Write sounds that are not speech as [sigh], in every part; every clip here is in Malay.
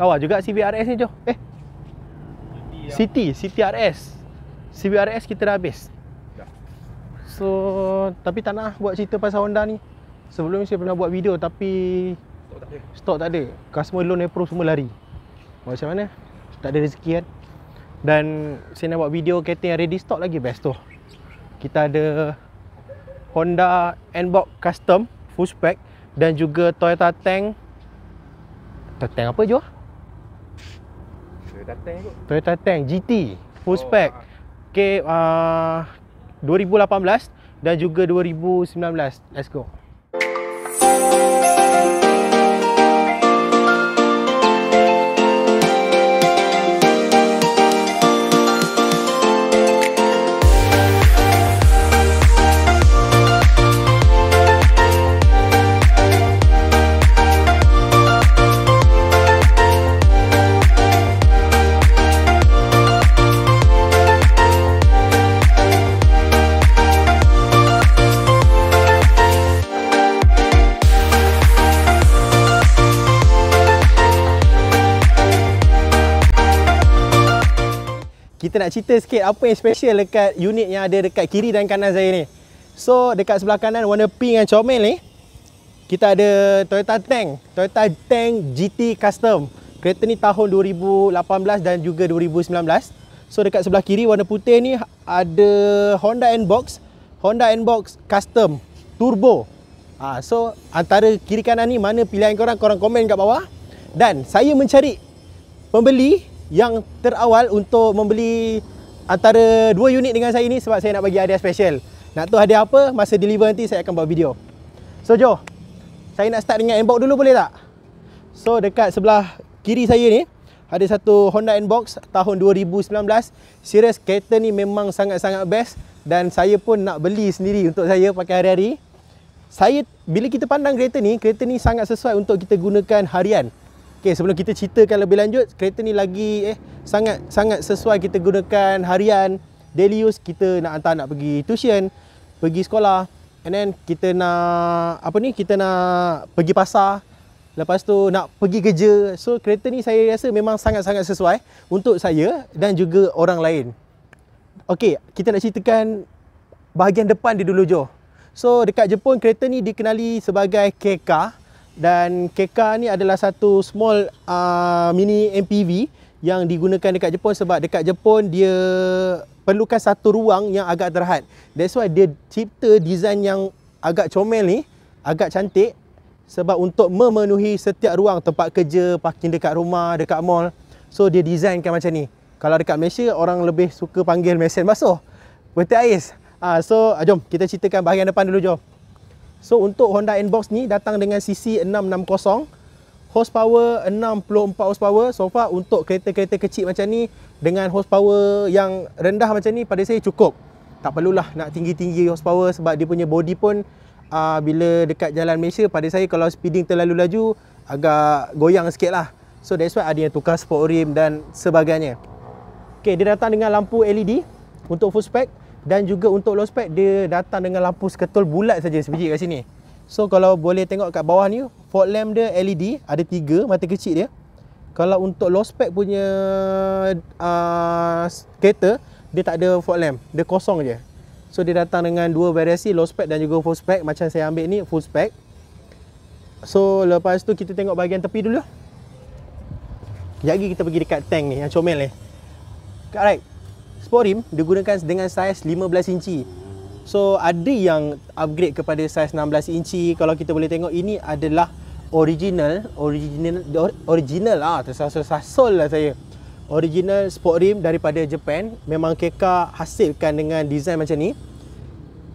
lawa juga CBRs ni jo. Eh. City, City RS. CBRs kita dah habis. Ya. So, tapi tak nak buat cerita pasal Honda ni. Sebelum ni saya pernah buat video tapi stok tak ada. Stok tak ada. Customer loan approve semua lari. Macam mana? Tak ada rezeki kan. Dan saya nak buat video kereta yang ready stock lagi best tu. Kita ada Honda Nbox Custom full spec dan juga Toyota Tank Tank apa je? Toyota Tank kot. Toyota Tank GT full oh, spec. Okey ah. uh, 2018 dan juga 2019. Let's go. kita nak cerita sikit apa yang special dekat unit yang ada dekat kiri dan kanan saya ni. So, dekat sebelah kanan warna pink dan comel ni, kita ada Toyota Tank. Toyota Tank GT Custom. Kereta ni tahun 2018 dan juga 2019. So, dekat sebelah kiri warna putih ni ada Honda N-Box. Honda N-Box Custom Turbo. Ha, so, antara kiri kanan ni mana pilihan korang, korang komen kat bawah. Dan saya mencari pembeli yang terawal untuk membeli antara dua unit dengan saya ni sebab saya nak bagi hadiah special. Nak tahu hadiah apa? Masa deliver nanti saya akan buat video. So Jo, saya nak start dengan inbox dulu boleh tak? So dekat sebelah kiri saya ni ada satu Honda Inbox tahun 2019. Serius kereta ni memang sangat-sangat best dan saya pun nak beli sendiri untuk saya pakai hari-hari. Saya bila kita pandang kereta ni, kereta ni sangat sesuai untuk kita gunakan harian. Okey, sebelum kita ceritakan lebih lanjut, kereta ni lagi eh sangat sangat sesuai kita gunakan harian, daily use kita nak hantar nak pergi tuition, pergi sekolah, and then kita nak apa ni? Kita nak pergi pasar. Lepas tu nak pergi kerja. So kereta ni saya rasa memang sangat-sangat sesuai untuk saya dan juga orang lain. Okey, kita nak ceritakan bahagian depan dia dulu Jo. So dekat Jepun kereta ni dikenali sebagai Kei dan Keka ni adalah satu small uh, mini MPV yang digunakan dekat Jepun sebab dekat Jepun dia perlukan satu ruang yang agak terhad. That's why dia cipta desain yang agak comel ni, agak cantik sebab untuk memenuhi setiap ruang tempat kerja, parking dekat rumah, dekat mall. So dia designkan macam ni. Kalau dekat Malaysia orang lebih suka panggil mesin basuh. Betul ais. Ah so ah, jom kita ceritakan bahagian depan dulu jom. So untuk Honda Nbox ni datang dengan CC660 Horsepower 64 horsepower So far untuk kereta-kereta kecil macam ni Dengan horsepower yang rendah macam ni pada saya cukup Tak perlulah nak tinggi-tinggi horsepower Sebab dia punya body pun uh, Bila dekat jalan Malaysia pada saya kalau speeding terlalu laju Agak goyang sikit lah So that's why ada yang tukar sport rim dan sebagainya Okay dia datang dengan lampu LED Untuk full spec dan juga untuk low spec dia datang dengan lampu seketul bulat saja sebiji kat sini so kalau boleh tengok kat bawah ni fog lamp dia LED ada tiga, mata kecil dia kalau untuk low spec punya uh, ah, kereta dia tak ada fog lamp dia kosong je so dia datang dengan dua variasi low spec dan juga full spec macam saya ambil ni full spec so lepas tu kita tengok bahagian tepi dulu sekejap kita pergi dekat tank ni yang comel ni alright sport rim digunakan dengan saiz 15 inci. So ada yang upgrade kepada saiz 16 inci. Kalau kita boleh tengok ini adalah original, original original lah. tersasul-sasul lah saya. Original sport rim daripada Japan memang keka hasilkan dengan design macam ni.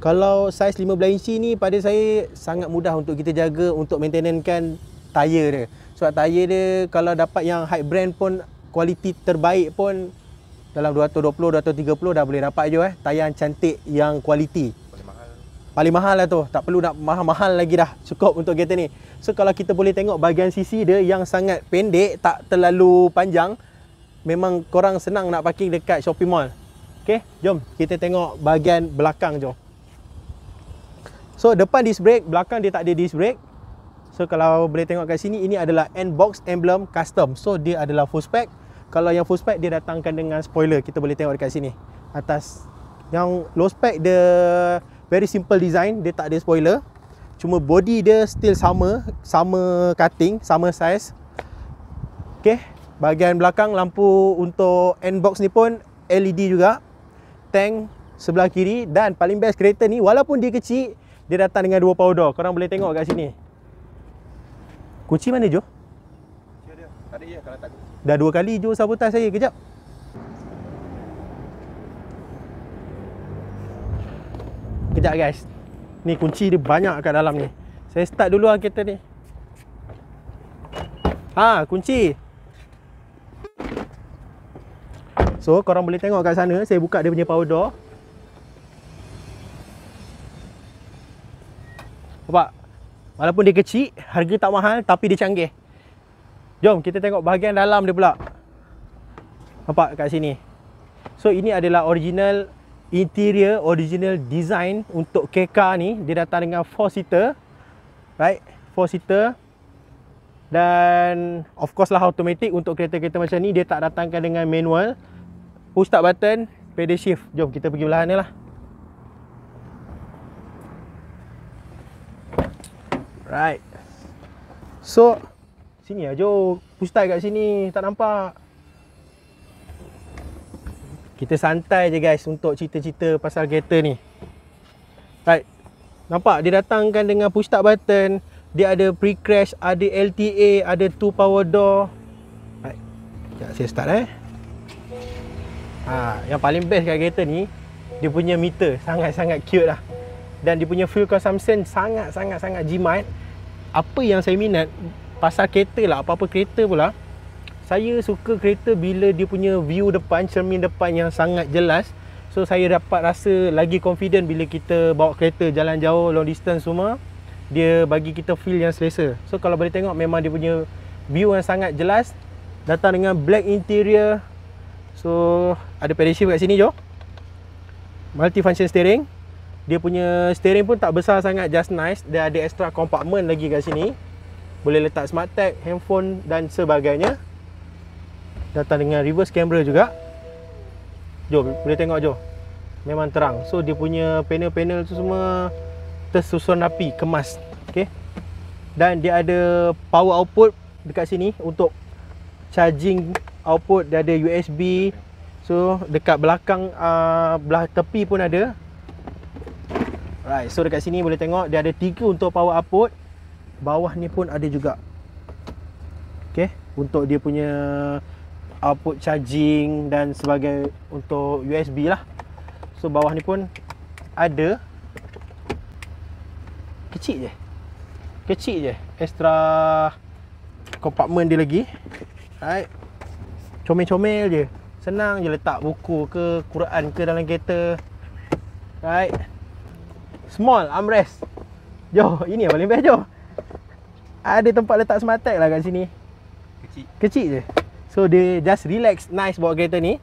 Kalau saiz 15 inci ni pada saya sangat mudah untuk kita jaga untuk maintainkan tayar dia. Sebab tayar dia kalau dapat yang high brand pun kualiti terbaik pun dalam 220 230 dah boleh dapat je eh tayang cantik yang kualiti paling mahal lah tu tak perlu nak mahal-mahal lagi dah cukup untuk kereta ni so kalau kita boleh tengok bahagian sisi dia yang sangat pendek tak terlalu panjang memang korang senang nak parking dekat shopping mall Okay, jom kita tengok bahagian belakang je so depan disc brake belakang dia tak ada disc brake so kalau boleh tengok kat sini ini adalah N-Box Emblem Custom so dia adalah full spec kalau yang full spec dia datangkan dengan spoiler kita boleh tengok dekat sini atas yang low spec dia very simple design dia tak ada spoiler cuma body dia still sama sama cutting sama size okay bahagian belakang lampu untuk end box ni pun LED juga tank sebelah kiri dan paling best kereta ni walaupun dia kecil dia datang dengan dua power door korang boleh tengok kat sini kunci mana Jo? kunci ada tak ada ya, je kalau tak ada Dah dua kali Joe sabotaj saya kejap. Kejap guys. Ni kunci dia banyak kat dalam ni. Saya start dulu ah kereta ni. Ha, kunci. So, korang boleh tengok kat sana saya buka dia punya power door. Nampak? Walaupun dia kecil, harga tak mahal tapi dia canggih. Jom kita tengok bahagian dalam dia pula Nampak kat sini So ini adalah original interior Original design untuk KK ni Dia datang dengan 4 seater Right 4 seater Dan of course lah automatic Untuk kereta-kereta macam ni Dia tak datangkan dengan manual Push start button Pedal shift Jom kita pergi belahan ni lah Right So Sini lah Joe Pustai kat sini Tak nampak Kita santai je guys Untuk cerita-cerita Pasal kereta ni Right Nampak Dia datangkan dengan Push start button Dia ada pre-crash Ada LTA Ada two power door Right Sekejap saya start eh ha, Yang paling best kat kereta ni Dia punya meter Sangat-sangat cute lah Dan dia punya fuel consumption Sangat-sangat-sangat jimat apa yang saya minat pasal kereta lah apa-apa kereta pula saya suka kereta bila dia punya view depan cermin depan yang sangat jelas so saya dapat rasa lagi confident bila kita bawa kereta jalan jauh long distance semua dia bagi kita feel yang selesa so kalau boleh tengok memang dia punya view yang sangat jelas datang dengan black interior so ada pedestrian kat sini jo multifunction steering dia punya steering pun tak besar sangat just nice dia ada extra compartment lagi kat sini boleh letak smart tag, handphone dan sebagainya. Datang dengan reverse camera juga. Jom, boleh tengok jom. Memang terang. So dia punya panel-panel tu semua tersusun api, kemas. Okay. Dan dia ada power output dekat sini untuk charging output dia ada USB. So dekat belakang uh, belah tepi pun ada. Right, so dekat sini boleh tengok dia ada tiga untuk power output bawah ni pun ada juga okay? untuk dia punya output charging dan sebagai untuk USB lah so bawah ni pun ada kecil je kecil je extra compartment dia lagi right comel-comel je senang je letak buku ke Quran ke dalam kereta right small armrest jo, ini yang paling best jom ada tempat letak smartek lah kat sini Kecil Kecil je So dia just relax nice bawa kereta ni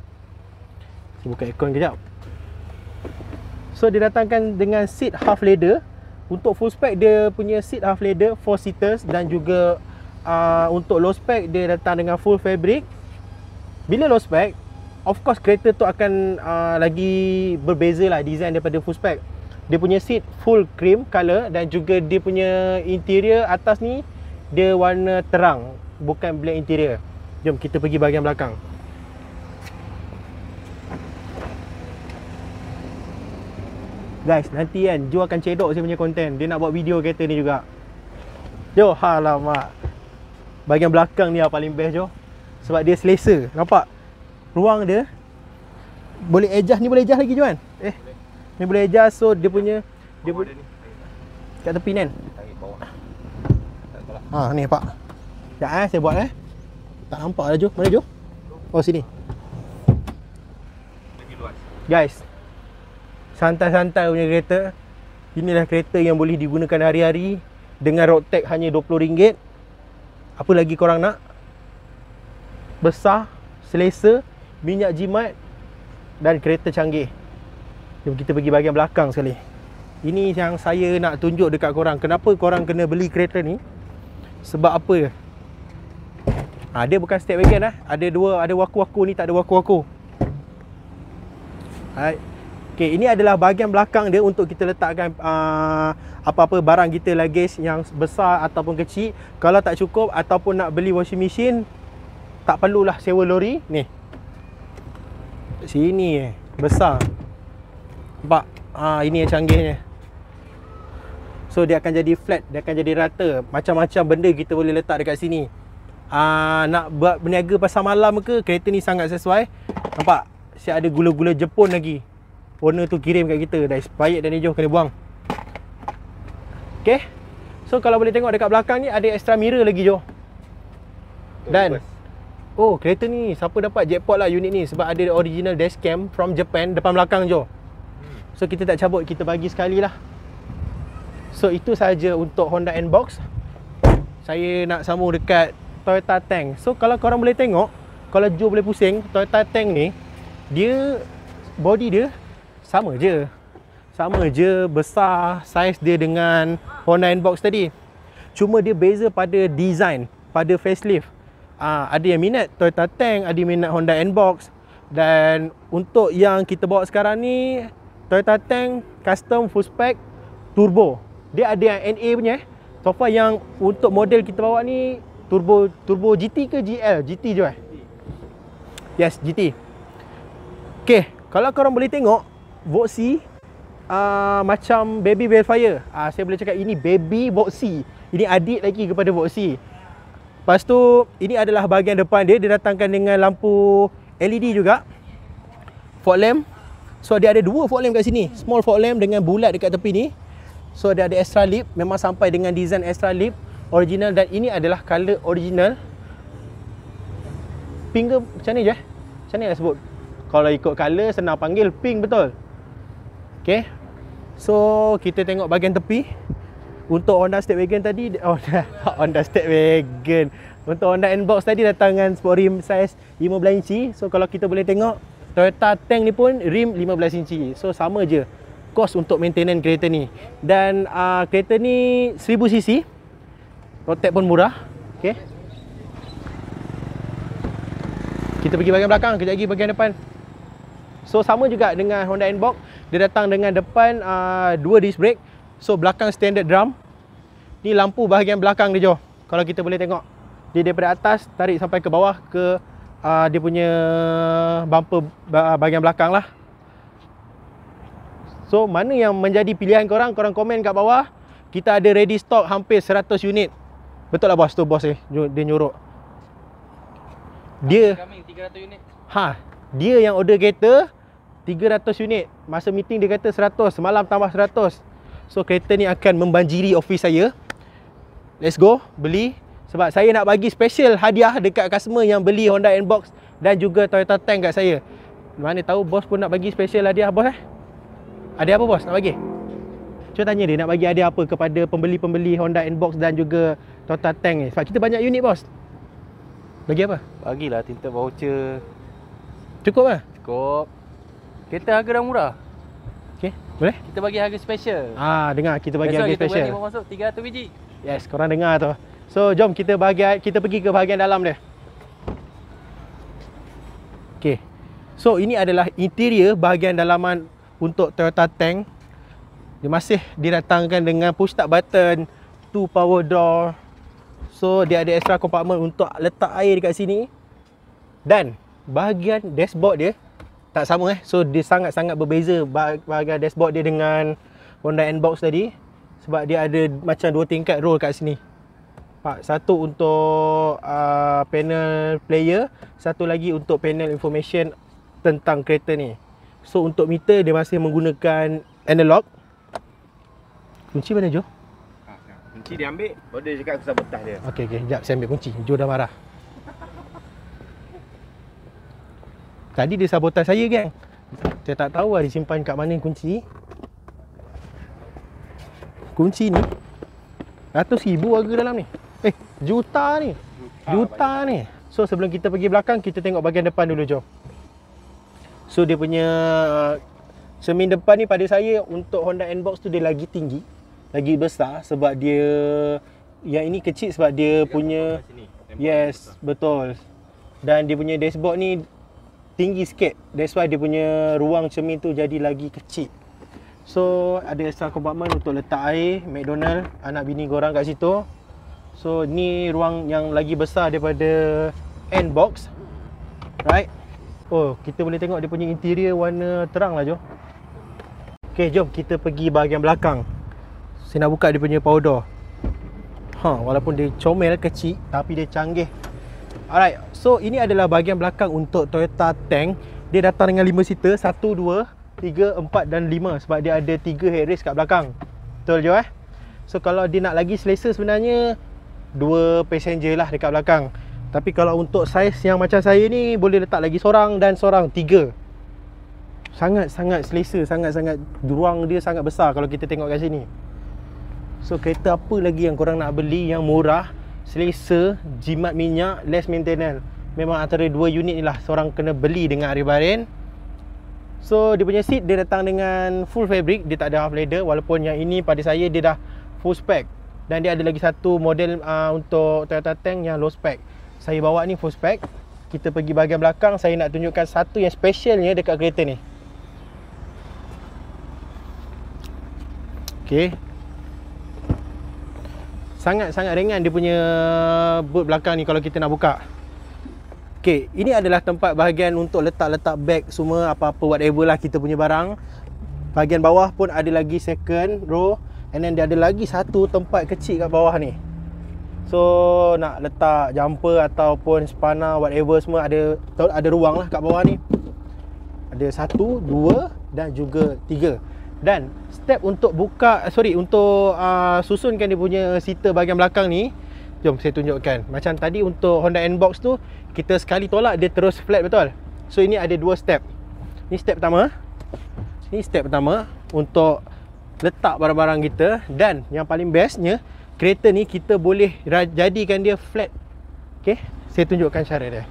Saya buka aircon kejap So dia datangkan dengan seat half leather Untuk full spec dia punya seat half leather Four seaters dan juga uh, Untuk low spec dia datang dengan full fabric Bila low spec Of course kereta tu akan uh, lagi berbeza lah design daripada full spec Dia punya seat full cream colour Dan juga dia punya interior atas ni dia warna terang bukan black interior jom kita pergi bahagian belakang guys nanti kan Ju akan cedok saya punya konten dia nak buat video kereta ni juga Jo halamak bahagian belakang ni lah paling best jom sebab dia selesa nampak ruang dia boleh adjust ni boleh adjust lagi jom kan eh ni boleh adjust so dia punya dia pun kat tepi kan Ha ni pak. Ya eh saya buat eh. Tak nampak dah Jo. Mana Jo? Oh sini. Guys. Santai-santai punya kereta. Inilah kereta yang boleh digunakan hari-hari dengan road tax hanya RM20. Apa lagi korang nak? Besar, selesa, minyak jimat dan kereta canggih. Jom kita pergi bahagian belakang sekali. Ini yang saya nak tunjuk dekat korang kenapa korang kena beli kereta ni. Sebab apa je ha, ah, Dia bukan step wagon lah Ada dua Ada waku-waku ni Tak ada waku-waku Alright Okay ini adalah bahagian belakang dia Untuk kita letakkan ah, Apa-apa uh, barang kita luggage Yang besar ataupun kecil Kalau tak cukup Ataupun nak beli washing machine Tak perlulah sewa lori Ni Sini eh Besar Nampak ha, Ini yang canggihnya So dia akan jadi flat Dia akan jadi rata Macam-macam benda kita boleh letak dekat sini Ah uh, Nak buat berniaga pasal malam ke Kereta ni sangat sesuai Nampak? Siap ada gula-gula Jepun lagi Owner tu kirim kat kita Dah expired dan hijau kena buang Okay So kalau boleh tengok dekat belakang ni Ada extra mirror lagi Jo Dan Oh kereta ni Siapa dapat jackpot lah unit ni Sebab ada original dashcam From Japan Depan belakang Jo So kita tak cabut Kita bagi sekali lah So itu saja untuk Honda n Saya nak sambung dekat Toyota Tank So kalau korang boleh tengok Kalau Joe boleh pusing Toyota Tank ni Dia Body dia Sama je Sama je Besar Size dia dengan Honda n tadi Cuma dia beza pada design Pada facelift Aa, ah, Ada yang minat Toyota Tank Ada yang minat Honda n Dan Untuk yang kita bawa sekarang ni Toyota Tank Custom full spec Turbo dia ada yang NA punya eh. So far yang untuk model kita bawa ni turbo turbo GT ke GL? GT je eh. Yes, GT. Okey, kalau korang boleh tengok Voxy uh, ah, macam baby Velfire. Ah uh, saya boleh cakap ini baby Voxy. Ini adik lagi kepada Voxy. Lepas tu ini adalah bahagian depan dia dia datangkan dengan lampu LED juga. Fog lamp. So dia ada dua fog lamp kat sini. Small fog lamp dengan bulat dekat tepi ni. So dia ada extra lip Memang sampai dengan design extra lip Original dan ini adalah color original Pink ke macam ni je eh? Macam ni lah sebut Kalau ikut color senang panggil pink betul Okay So kita tengok bahagian tepi Untuk Honda State Wagon tadi Honda, [laughs] oh, [laughs] Honda State Wagon Untuk Honda Nbox tadi datang dengan sport rim size 15 inci So kalau kita boleh tengok Toyota tank ni pun rim 15 inci So sama je kos untuk maintenance kereta ni dan uh, kereta ni 1000cc rotate pun murah okay. kita pergi bagian belakang kejap lagi bagian depan so sama juga dengan Honda Inbox dia datang dengan depan uh, dua disc brake so belakang standard drum ni lampu bahagian belakang dia Jo kalau kita boleh tengok dia daripada atas tarik sampai ke bawah ke uh, dia punya bumper bahagian belakang lah So mana yang menjadi pilihan korang Korang komen kat bawah Kita ada ready stock hampir 100 unit Betul lah bos tu bos eh Dia nyuruk Dia Ha Dia yang order kereta 300 unit Masa meeting dia kata 100 Semalam tambah 100 So kereta ni akan membanjiri office saya Let's go Beli Sebab saya nak bagi special hadiah Dekat customer yang beli Honda Nbox Dan juga Toyota Tank kat saya Mana tahu bos pun nak bagi special hadiah bos eh ada apa bos nak bagi? Cuba tanya dia nak bagi ada apa kepada pembeli-pembeli Honda Inbox dan juga Total Tank ni. Sebab kita banyak unit bos. Bagi apa? Bagilah tinta voucher. Cukup ah? Cukup. Kita harga dah murah. Okey, boleh? Kita bagi harga special. Ah, dengar kita bagi Besok harga kita special. Kita bagi masuk 300 biji. Yes, korang dengar tu. So, jom kita bagi kita pergi ke bahagian dalam dia. Okey. So, ini adalah interior bahagian dalaman untuk Toyota Tank dia masih didatangkan dengan push start button two power door so dia ada extra compartment untuk letak air dekat sini dan bahagian dashboard dia tak sama eh so dia sangat-sangat berbeza bahagian dashboard dia dengan Honda n tadi sebab dia ada macam dua tingkat roll kat sini satu untuk uh, panel player satu lagi untuk panel information tentang kereta ni So untuk meter dia masih menggunakan analog. Kunci mana Jo? Kunci dia ambil. Baru dia cakap susah betah dia. Okey okey, jap saya ambil kunci. Jo dah marah. Tadi dia sabotaj saya geng. Saya tak tahu ada lah simpan kat mana kunci. Kunci ni Ratus ribu harga dalam ni. Eh, juta ni. Juta, juta ni. So sebelum kita pergi belakang, kita tengok bahagian depan dulu, Jo. So dia punya Semin uh, depan ni pada saya Untuk Honda N-Box tu dia lagi tinggi Lagi besar sebab dia Yang ini kecil sebab dia yang punya Yes betul Dan dia punya dashboard ni Tinggi sikit That's why dia punya ruang cermin tu jadi lagi kecil So ada extra compartment untuk letak air McDonald Anak bini korang kat situ So ni ruang yang lagi besar daripada N-Box Right Oh, kita boleh tengok dia punya interior warna terang lah Jo. Ok, jom kita pergi bahagian belakang. Saya nak buka dia punya power door. Ha, walaupun dia comel kecil tapi dia canggih. Alright, so ini adalah bahagian belakang untuk Toyota Tank. Dia datang dengan 5 seater, 1, 2, 3, 4 dan 5 sebab dia ada 3 headrest kat belakang. Betul Jo eh? So kalau dia nak lagi selesa sebenarnya 2 passenger lah dekat belakang. Tapi kalau untuk saiz yang macam saya ni Boleh letak lagi seorang dan seorang Tiga Sangat-sangat selesa Sangat-sangat ruang dia sangat besar Kalau kita tengok kat sini So kereta apa lagi yang korang nak beli Yang murah Selesa Jimat minyak Less maintenance Memang antara dua unit ni lah Seorang kena beli dengan Aribarin So dia punya seat Dia datang dengan full fabric Dia tak ada half leather Walaupun yang ini pada saya Dia dah full spec Dan dia ada lagi satu model uh, Untuk Toyota Tank yang low spec saya bawa ni full spec kita pergi bahagian belakang saya nak tunjukkan satu yang specialnya dekat kereta ni ok sangat-sangat ringan dia punya boot belakang ni kalau kita nak buka ok ini adalah tempat bahagian untuk letak-letak bag semua apa-apa whatever lah kita punya barang bahagian bawah pun ada lagi second row and then dia ada lagi satu tempat kecil kat bawah ni So nak letak jumper ataupun spana whatever semua ada ada ruang lah kat bawah ni. Ada satu, dua dan juga tiga. Dan step untuk buka, eh, sorry untuk uh, susunkan dia punya seater bahagian belakang ni. Jom saya tunjukkan. Macam tadi untuk Honda n tu, kita sekali tolak dia terus flat betul. So ini ada dua step. Ini step pertama. Ini step pertama untuk letak barang-barang kita dan yang paling bestnya kereta ni kita boleh jadikan dia flat Okay Saya tunjukkan cara dia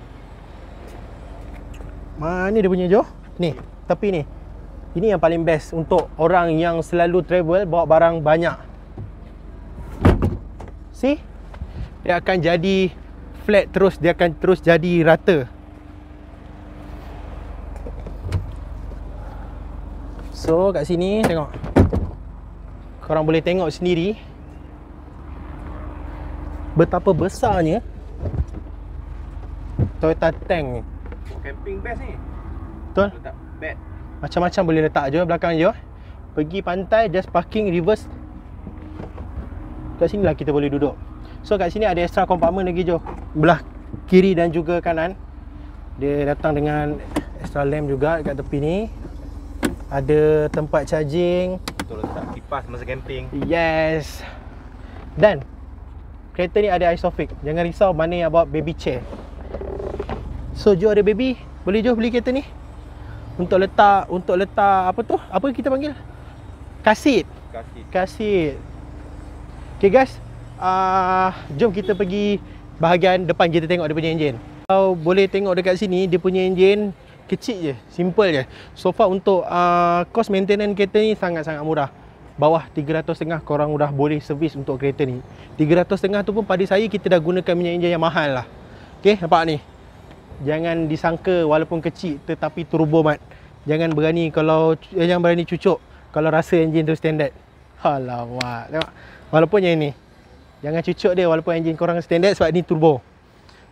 Mana dia punya Joh? Ni tapi ni Ini yang paling best Untuk orang yang selalu travel Bawa barang banyak See Dia akan jadi Flat terus Dia akan terus jadi rata So kat sini Tengok Korang boleh tengok sendiri betapa besarnya Toyota tank ni camping best ni betul macam-macam boleh letak je belakang je oh. pergi pantai just parking reverse kat sini lah kita boleh duduk so kat sini ada extra compartment lagi je belah kiri dan juga kanan dia datang dengan extra lamp juga kat tepi ni ada tempat charging untuk letak kipas masa camping yes dan kereta ni ada isofix jangan risau mana yang bawa baby chair so Jo ada baby boleh Jo beli kereta ni untuk letak untuk letak apa tu apa kita panggil kasit kasit kasit okay guys uh, jom kita pergi bahagian depan kita tengok dia punya enjin kalau boleh tengok dekat sini dia punya enjin kecil je simple je so far untuk uh, cost maintenance kereta ni sangat-sangat murah bawah setengah, korang dah boleh servis untuk kereta ni setengah tu pun pada saya kita dah gunakan minyak enjin yang mahal lah ok nampak ni jangan disangka walaupun kecil tetapi turbo mat jangan berani kalau eh, jangan berani cucuk kalau rasa enjin tu standard alamak tengok walaupun yang ni jangan cucuk dia walaupun enjin korang standard sebab ni turbo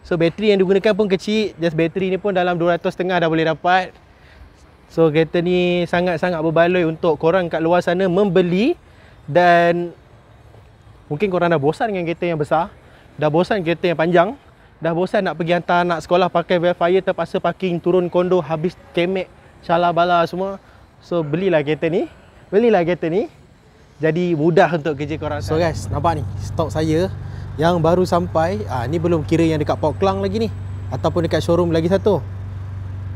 so bateri yang digunakan pun kecil just bateri ni pun dalam setengah dah boleh dapat So kereta ni sangat-sangat berbaloi untuk korang kat luar sana membeli dan mungkin korang dah bosan dengan kereta yang besar, dah bosan kereta yang panjang, dah bosan nak pergi hantar anak sekolah pakai Velfire terpaksa parking turun kondo habis kemek salah bala semua. So belilah kereta ni. Belilah kereta ni. Jadi mudah untuk kerja korang. So guys, nampak ni stok saya yang baru sampai. Ah ha, ni belum kira yang dekat Port Klang lagi ni ataupun dekat showroom lagi satu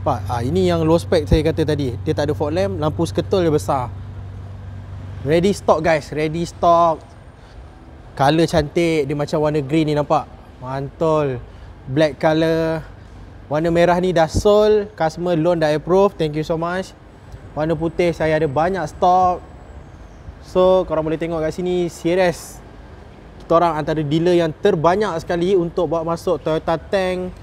rapat ah ini yang low spec saya kata tadi dia tak ada fog lamp lampu seketul dia besar ready stock guys ready stock color cantik dia macam warna green ni nampak mantul black color warna merah ni dah sold customer loan dah approve thank you so much warna putih saya ada banyak stock so korang boleh tengok kat sini CRS kita orang antara dealer yang terbanyak sekali untuk bawa masuk Toyota Tank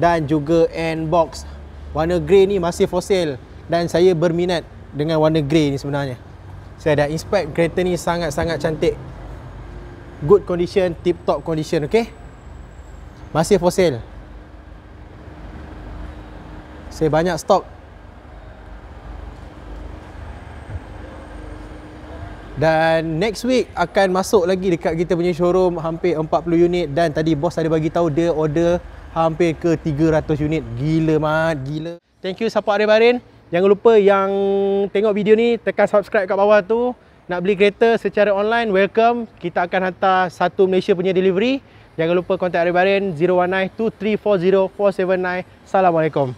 dan juga N-Box warna grey ni masih fosil dan saya berminat dengan warna grey ni sebenarnya. Saya dah inspect kereta ni sangat-sangat cantik. Good condition, tip top condition, okey? Masih fosil. Saya banyak stok. Dan next week akan masuk lagi dekat kita punya showroom hampir 40 unit dan tadi bos ada bagi tahu dia order hampir ke 300 unit gila mat gila thank you support Arif Bahrain jangan lupa yang tengok video ni tekan subscribe kat bawah tu nak beli kereta secara online welcome kita akan hantar satu Malaysia punya delivery jangan lupa contact Arif Bahrain 019 2340479. Assalamualaikum